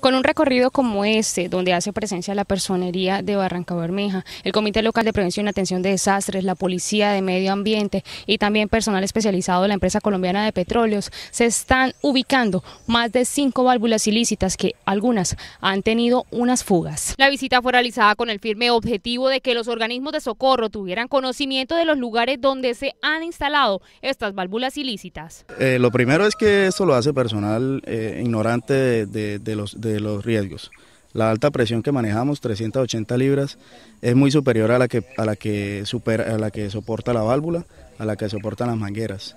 Con un recorrido como este, donde hace presencia la personería de Barranca Bermeja, el Comité Local de Prevención y Atención de Desastres, la Policía de Medio Ambiente y también personal especializado de la empresa colombiana de petróleos, se están ubicando más de cinco válvulas ilícitas que algunas han tenido unas fugas. La visita fue realizada con el firme objetivo de que los organismos de socorro tuvieran conocimiento de los lugares donde se han instalado estas válvulas ilícitas. Eh, lo primero es que esto lo hace personal eh, ignorante de, los los riesgos. La alta presión que manejamos, 380 libras, es muy superior a la que, a la que, supera, la que soporta la válvula, a la que soportan las mangueras.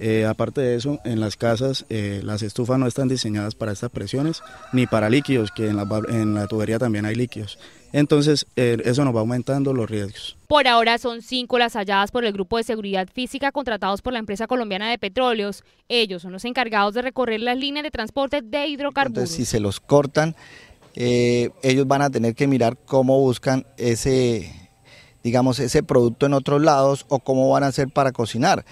Eh, aparte de eso, en las casas eh, las estufas no están diseñadas para estas presiones, ni para líquidos, que en la tubería también hay líquidos. Entonces, eh, eso nos va aumentando los riesgos. Por ahora son cinco las halladas por el grupo de seguridad física contratados por la empresa colombiana de petróleos. Ellos son los encargados de recorrer las líneas de transporte de hidrocarburos. Entonces, si se los cortan, eh, ellos van a tener que mirar cómo buscan ese, digamos, ese producto en otros lados o cómo van a hacer para cocinar.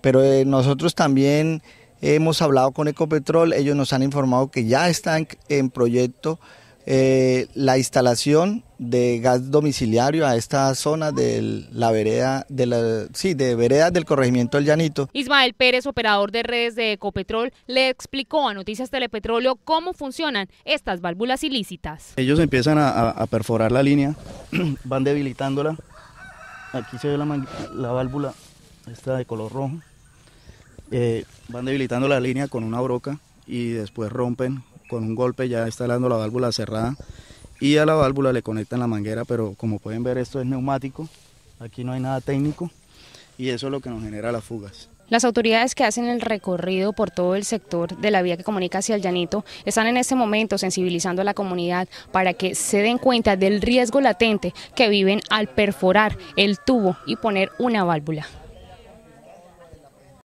Pero eh, nosotros también hemos hablado con Ecopetrol, ellos nos han informado que ya están en proyecto eh, la instalación de gas domiciliario a esta zona de la vereda, de la, sí, de del corregimiento del Llanito. Ismael Pérez, operador de redes de Ecopetrol, le explicó a Noticias Telepetróleo cómo funcionan estas válvulas ilícitas. Ellos empiezan a, perforar la línea, van debilitándola. Aquí se ve la, válvula, esta de color rojo. Eh, van debilitando la línea con una broca y después rompen con un golpe ya está dando la válvula cerrada y a la válvula le conectan la manguera, pero como pueden ver esto es neumático, aquí no hay nada técnico y eso es lo que nos genera las fugas. Las autoridades que hacen el recorrido por todo el sector de la vía que comunica hacia el llanito están en este momento sensibilizando a la comunidad para que se den cuenta del riesgo latente que viven al perforar el tubo y poner una válvula.